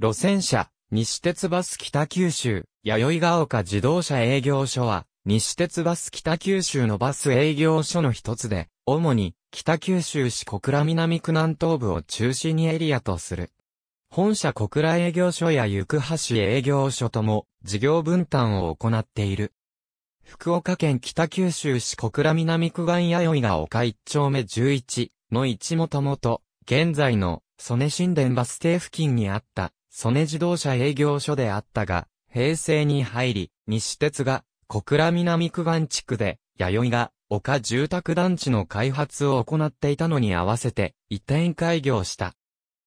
路線車、西鉄バス北九州、弥生が丘自動車営業所は、西鉄バス北九州のバス営業所の一つで、主に北九州市小倉南区南東部を中心にエリアとする。本社小倉営業所や行橋営業所とも事業分担を行っている。福岡県北九州市小倉南区岸弥生が丘一丁目11の一もともと、現在の曽根新田バス停付近にあった曽根自動車営業所であったが、平成に入り、西鉄が小倉南区番地区で、弥生が丘住宅団地の開発を行っていたのに合わせて移転開業した。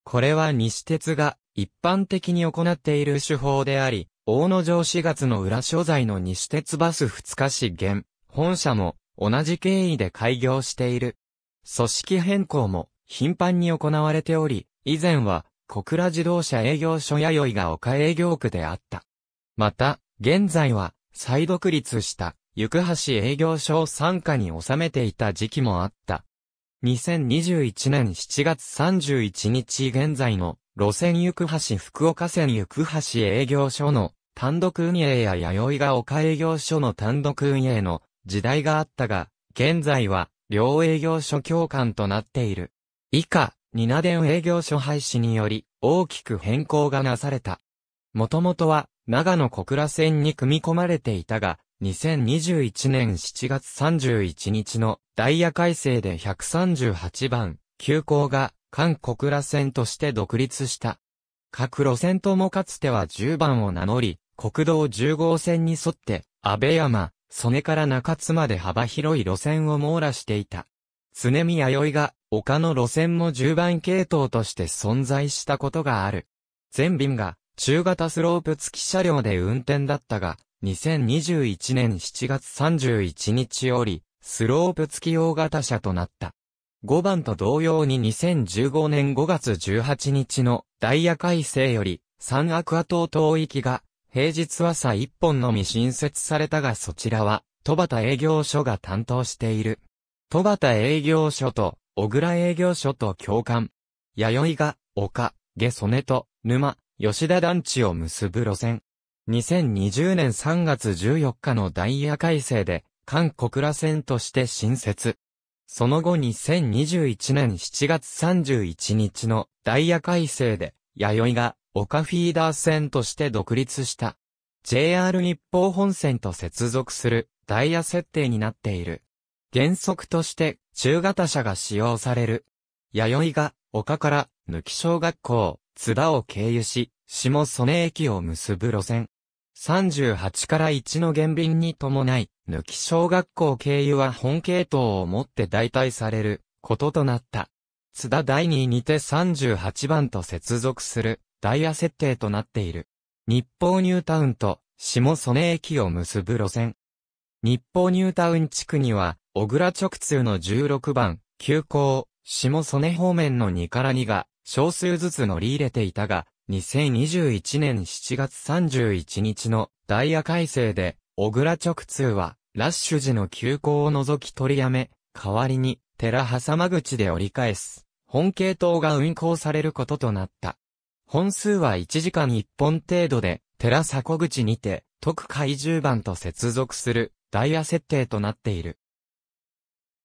これは西鉄が一般的に行っている手法であり、大野城4月の裏所在の西鉄バス2日市現、本社も同じ経緯で開業している。組織変更も頻繁に行われており、以前は小倉自動車営業所弥生が丘営業区であった。また、現在は、再独立した、行橋営業所を傘下に収めていた時期もあった。2021年7月31日現在の、路線行橋福岡線行橋営業所の単独運営や弥生が丘営業所の単独運営の時代があったが、現在は両営業所共感となっている。以下、ニナデン営業所廃止により、大きく変更がなされた。もともとは、長野小倉線に組み込まれていたが、2021年7月31日のダイヤ改正で138番、急行が、韓小倉線として独立した。各路線ともかつては10番を名乗り、国道10号線に沿って、安倍山、曽根から中津まで幅広い路線を網羅していた。常見弥生が他の路線も10番系統として存在したことがある。全便が中型スロープ付き車両で運転だったが、2021年7月31日より、スロープ付き大型車となった。5番と同様に2015年5月18日のダイヤ改正より、サンアクア島島域が、平日朝1本のみ新設されたがそちらは、戸端営業所が担当している。戸端営業所と小倉営業所と共感。弥生が、丘、下曽根と、沼、吉田団地を結ぶ路線。2020年3月14日のダイヤ改正で、韓国ら線として新設。その後2021年7月31日のダイヤ改正で、弥生が丘フィーダー線として独立した。JR 日報本線と接続するダイヤ設定になっている。原則として中型車が使用される。弥生が丘から抜き小学校、津田を経由し、下曽根駅を結ぶ路線。38から1の減便に伴い、抜き小学校経由は本系統をもって代替されることとなった。津田第2にて38番と接続するダイヤ設定となっている。日報ニュータウンと下曽根駅を結ぶ路線。日報ニュータウン地区には小倉直通の16番、急行、下曽根方面の2から2が、少数ずつ乗り入れていたが、2021年7月31日のダイヤ改正で、小倉直通は、ラッシュ時の急行を除き取りやめ、代わりに、寺挟間口で折り返す、本系統が運行されることとなった。本数は1時間1本程度で、寺迫口にて、特海10番と接続する、ダイヤ設定となっている。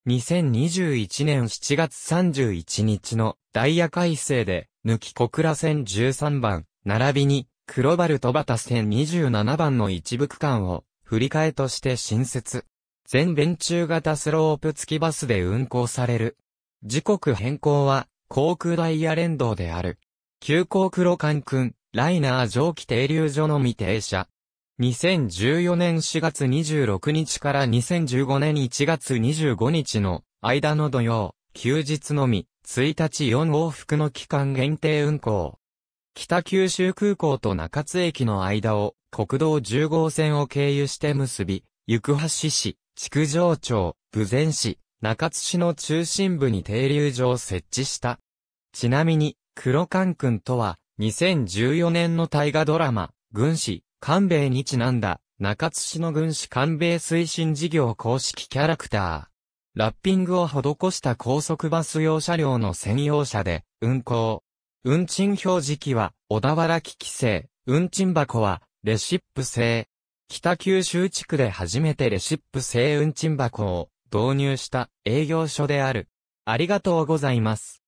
2021年7月31日のダイヤ改正で、抜き小倉線13番、並びに、黒バルトバタ線27番の一部区間を、振り替えとして新設。全弁中型スロープ付きバスで運行される。時刻変更は、航空ダイヤ連動である。急行黒くん、ライナー蒸気停留所の未停車。2014年4月26日から2015年1月25日の間の土曜、休日のみ、1日4往復の期間限定運行。北九州空港と中津駅の間を国道10号線を経由して結び、行橋市、築城町、武前市、中津市の中心部に停留所を設置した。ちなみに、黒関君とは、2014年の大河ドラマ、軍師、官米にちなんだ、中津市の軍師官米推進事業公式キャラクター。ラッピングを施した高速バス用車両の専用車で、運行。運賃表示機は、小田原機器製。運賃箱は、レシップ製。北九州地区で初めてレシップ製運賃箱を導入した営業所である。ありがとうございます。